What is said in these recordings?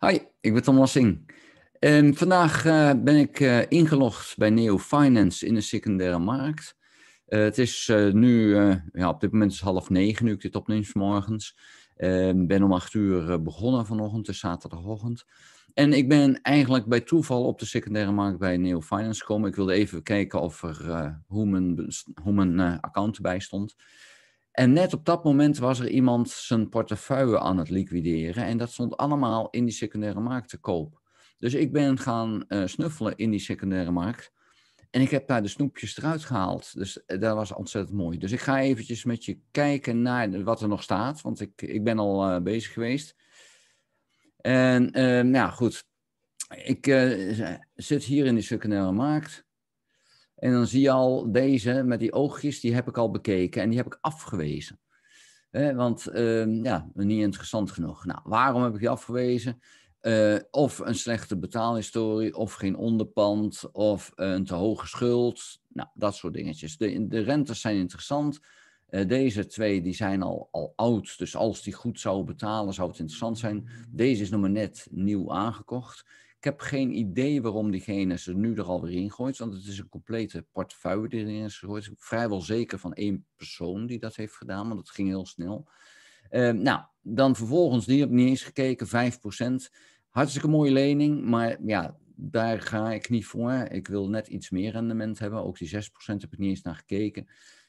Hi, ik ben Tom Lassing. En vandaag eh, ben ik eh, ingelogd bij Neo Finance in de secundaire markt. Eh, het is nu, ja, op dit moment is het half negen nu ik dit opneem morgens. Ehm, ben om acht uur begonnen vanochtend, dus zaterdagochtend. En ik ben eigenlijk bij toeval op de secundaire markt bij Neo Finance gekomen. Ik wilde even kijken of er, hoe mijn, hoe mijn account erbij stond. En net op dat moment was er iemand zijn portefeuille aan het liquideren. En dat stond allemaal in die secundaire markt te koop. Dus ik ben gaan eh, snuffelen in die secundaire markt. En ik heb daar de snoepjes eruit gehaald. Dus eh, dat was ontzettend mooi. Dus ik ga eventjes met je kijken naar wat er nog staat. Want ik, ik ben al eh, bezig geweest. En uh, nou goed, ik zit hier in die secundaire markt. En dan zie je al deze met die oogjes, die heb ik al bekeken en die heb ik afgewezen. want ehm, ja, niet interessant genoeg. Nou, waarom heb ik die afgewezen? Eh, of een slechte betaalhistorie, of geen onderpand, of eh, een te hoge schuld. Nou, dat soort dingetjes. De, de rentes zijn interessant. Eh, deze twee die zijn al, al oud, dus als die goed zou betalen, zou het interessant zijn. Deze is nog maar net nieuw aangekocht ik heb geen idee waarom diegene ze nu er alweer in gooit, want het is een complete portefeuille die erin is gegooid. Vrijwel zeker van één persoon die dat heeft gedaan, want het ging heel snel. Ehm, nou, dan vervolgens, die heb ik niet eens gekeken, 5%. Hartstikke mooie lening, maar ja, daar ga ik niet voor. Ik wil net iets meer rendement hebben. Ook die 6% heb ik niet eens naar gekeken.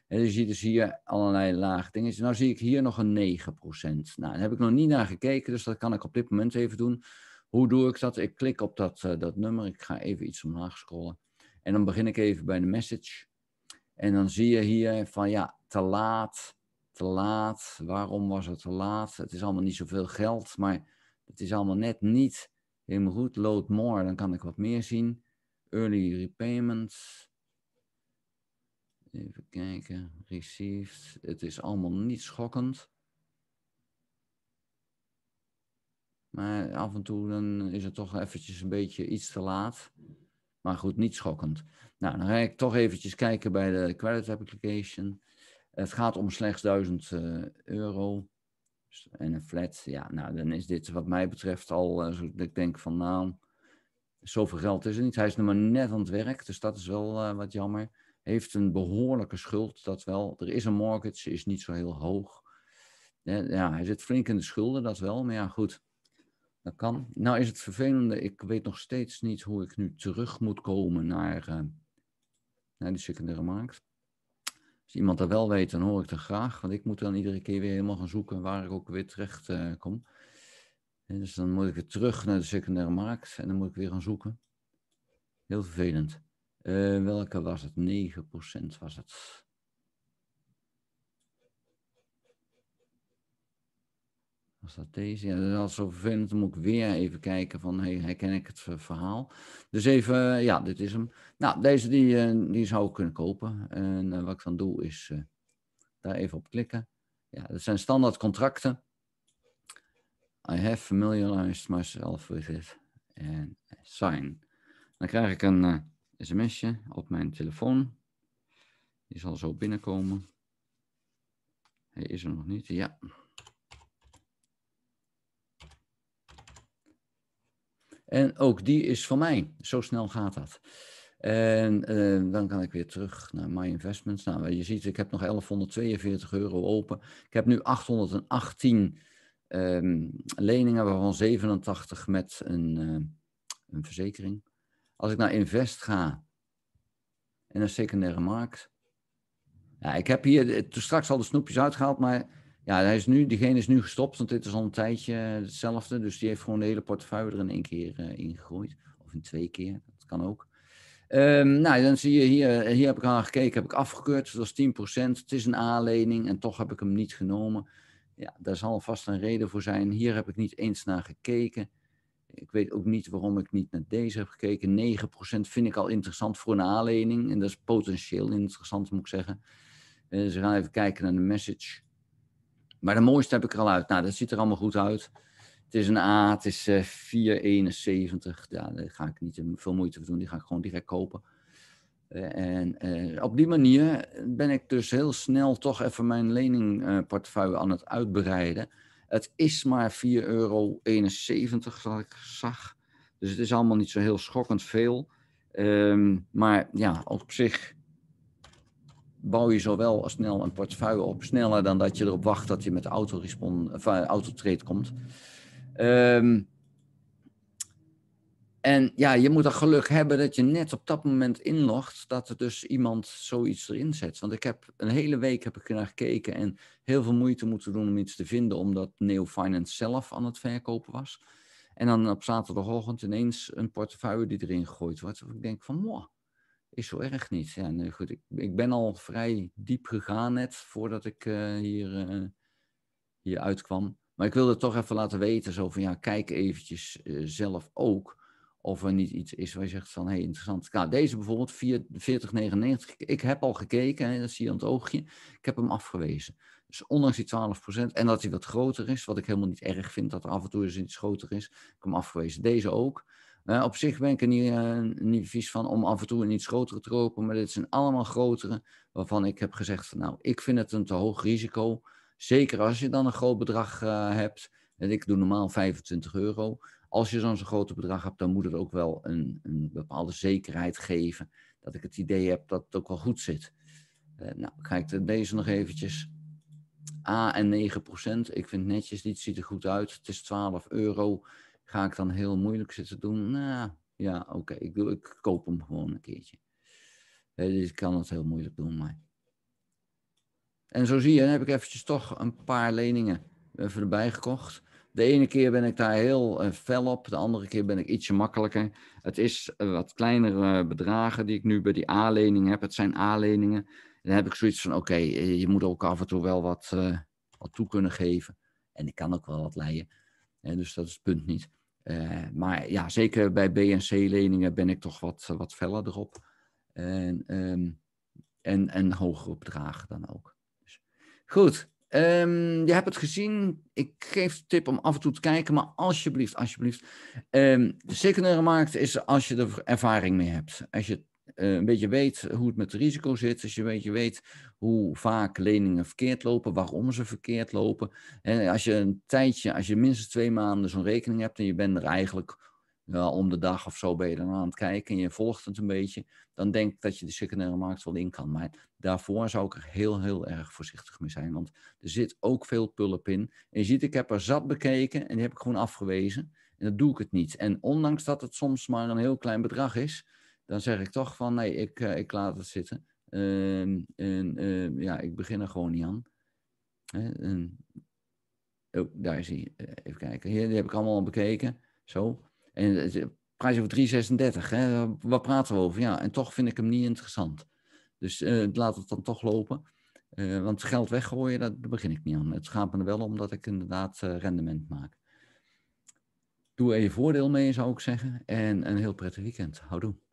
En je ziet dus hier allerlei lage dingen. Nou zie ik hier nog een 9%. Nou, daar heb ik nog niet naar gekeken, dus dat kan ik op dit moment even doen. Hoe doe ik dat? Ik klik op dat, eh, dat nummer. Ik ga even iets omlaag scrollen. En dan begin ik even bij de message. En dan zie je hier van ja, te laat, te laat. Waarom was het te laat? Het is allemaal niet zoveel geld, maar het is allemaal net niet helemaal goed. Load more, dan kan ik wat meer zien. Early repayments. Even kijken. Received. Het is allemaal niet schokkend. Maar af en toe dan is het toch eventjes een beetje iets te laat. Maar goed, niet schokkend. Nou, dan ga ik toch eventjes kijken bij de credit application. Het gaat om slechts 1000 eh, euro. Dus en een flat, ja, nou dan is dit wat mij betreft al, uh, ik denk van nou, zoveel geld is er niet. Hij is nog maar net aan het werk, dus dat is wel eh, wat jammer. Heeft een behoorlijke schuld, dat wel. Er is een mortgage, is niet zo heel hoog. Ja, hij zit flink in de schulden, dat wel. Maar ja, goed, dat kan. Nou is het vervelende, ik weet nog steeds niet hoe ik nu terug moet komen naar, uh, naar de secundaire markt. Als iemand dat wel weet, dan hoor ik dat graag. Want ik moet dan iedere keer weer helemaal gaan zoeken waar ik ook weer terecht eh, kom. dus dan moet ik weer terug naar de secundaire markt en dan moet ik weer gaan zoeken. Heel vervelend. Eh, welke was het? 9% was het. Was dat deze? Ja, dat is zo vervelend. Dan moet ik weer even kijken van, hey, herken ik het eh, verhaal? Dus even, eh, ja, dit is hem. Nou, deze die, eh, die zou ik kunnen kopen. En wat ik dan doe is daar even op klikken. Ja, dat zijn standaard contracten. I have familiarized myself with it. And sign. Dan krijg ik een sms'je op mijn telefoon. Die zal zo binnenkomen. Hij is er nog niet. Ja. En ook die is van mij. Zo snel gaat dat. En eh, dan kan ik weer terug naar My Investments. Nou, je ziet, ik heb nog 1142 euro open. Ik heb nu 818 ehm, leningen, waarvan 87 met een, eh, een verzekering. Als ik naar Invest ga en een secundaire markt. Ja, ik heb hier eh, straks al de snoepjes uitgehaald, maar ja, hij is nu, diegene is nu gestopt, want dit is al een tijdje hetzelfde. Dus die heeft gewoon de hele portefeuille er in één keer uh, eh, ingegooid. Of in twee keer, dat kan ook. Ehm, nou, dan zie je hier, hier heb ik aan gekeken, heb ik afgekeurd. Dat is 10%. Het is een aanlening en toch heb ik hem niet genomen. Ja, daar zal vast een reden voor zijn. Hier heb ik niet eens naar gekeken. Ik weet ook niet waarom ik niet naar deze heb gekeken. 9% vind ik al interessant voor een aanlening. En dat is potentieel interessant, moet ik zeggen. Dus ze gaan even kijken naar de message. Maar de mooiste heb ik er al uit. Nou, dat ziet er allemaal goed uit. Het is een A, het is 471. Eh, ja, daar ga ik niet veel moeite voor doen. Die ga ik gewoon direct kopen. Eh, en eh, op die manier ben ik dus heel snel toch even mijn leningportefeuille aan het uitbreiden. Het is maar 4,71 euro, zoals ik zag. Dus het is allemaal niet zo heel schokkend veel. Ehm, maar ja, op zich bouw je zowel al snel een portefeuille op, sneller dan dat je erop wacht dat je met autorespond, of, eh, auto autotrade komt. Ehm, en ja, je moet dat geluk hebben dat je net op dat moment inlogt dat er dus iemand zoiets erin zet. Want ik heb een hele week heb ik naar gekeken en heel veel moeite moeten doen om iets te vinden, omdat Neo Finance zelf aan het verkopen was. En dan op zaterdagochtend ineens een portefeuille die erin gegooid wordt. Ik denk van, mooi is zo erg niet. Ja, goed, ik, ik ben al vrij diep gegaan net voordat ik eh, hier, eh, hier uitkwam. Maar ik wilde toch even laten weten, zo van ja, kijk eventjes eh, zelf ook of er niet iets is waar je zegt van, hé, hey, interessant. Nou, deze bijvoorbeeld, 4099, ik heb al gekeken, hè, dat zie je aan het oogje, ik heb hem afgewezen. Dus ondanks die 12% en dat hij wat groter is, wat ik helemaal niet erg vind, dat er af en toe eens iets groter is, ik heb hem afgewezen. Deze ook op zich ben ik er niet, uh, vies van om af en toe een iets grotere te kopen, maar dit zijn allemaal grotere waarvan ik heb gezegd van nou, ik vind het een te hoog risico. Zeker als je dan een groot bedrag eh, hebt, en ik doe normaal 25 euro. Als je zo'n groot bedrag hebt, dan moet het ook wel een, een, bepaalde zekerheid geven dat ik het idee heb dat het ook wel goed zit. Eh, nou, kijk deze nog eventjes. A en 9 procent. Ik vind netjes, dit ziet er goed uit. Het is 12 euro. Ga ik dan heel moeilijk zitten doen? Nou, ja, oké, ik, ik koop hem gewoon een keertje. He, dus ik kan het heel moeilijk doen, maar... En zo zie je, dan heb ik eventjes toch een paar leningen even erbij gekocht. De ene keer ben ik daar heel eh, fel op, de andere keer ben ik ietsje makkelijker. Het is eh, wat kleinere eh, bedragen die ik nu bij die A-lening heb. Het zijn A-leningen. En dan heb ik zoiets van, oké, je moet ook af en toe wel wat, wat toe kunnen geven. En ik kan ook wel wat leien. dus dat is het punt niet. Eh, maar ja, zeker bij BNC-leningen ben ik toch wat, wat feller erop. En, um, en, en dan ook. Dus, goed, ehm, je hebt het gezien. Ik geef de tip om af en toe te kijken, maar alsjeblieft, alsjeblieft. Um, de secundaire markt is als je er ervaring mee hebt. Als je eh, een beetje weet hoe het met het risico zit, als dus je een beetje weet hoe vaak leningen verkeerd lopen, waarom ze verkeerd lopen. En als je een tijdje, als je minstens twee maanden zo'n rekening hebt en je bent er eigenlijk om de dag of zo ben je er aan het kijken en je volgt het een beetje, dan denk ik dat je de secundaire markt wel in kan. Maar daarvoor zou ik er heel, heel erg voorzichtig mee zijn, want er zit ook veel pulp in. En je ziet, ik heb er zat bekeken en die heb ik gewoon afgewezen. En dat doe ik het niet. En ondanks dat het soms maar een heel klein bedrag is, dan zeg ik toch van nee, ik, eh, ik laat het zitten. Ehm, en ehm, ja, ik begin er gewoon niet aan. Oh, daar is hij. Eh, even kijken. Hier, die heb ik allemaal al bekeken. Zo. En eh, prijs over 3,36. Hè? praten we over? Ja, en toch vind ik hem niet interessant. Dus laat het dan toch lopen. want geld weggooien, dat, daar begin ik niet aan. Het gaat me er wel om dat ik inderdaad rendement maak. Doe er je voordeel mee, zou ik zeggen. En een heel prettig weekend. Houdoe.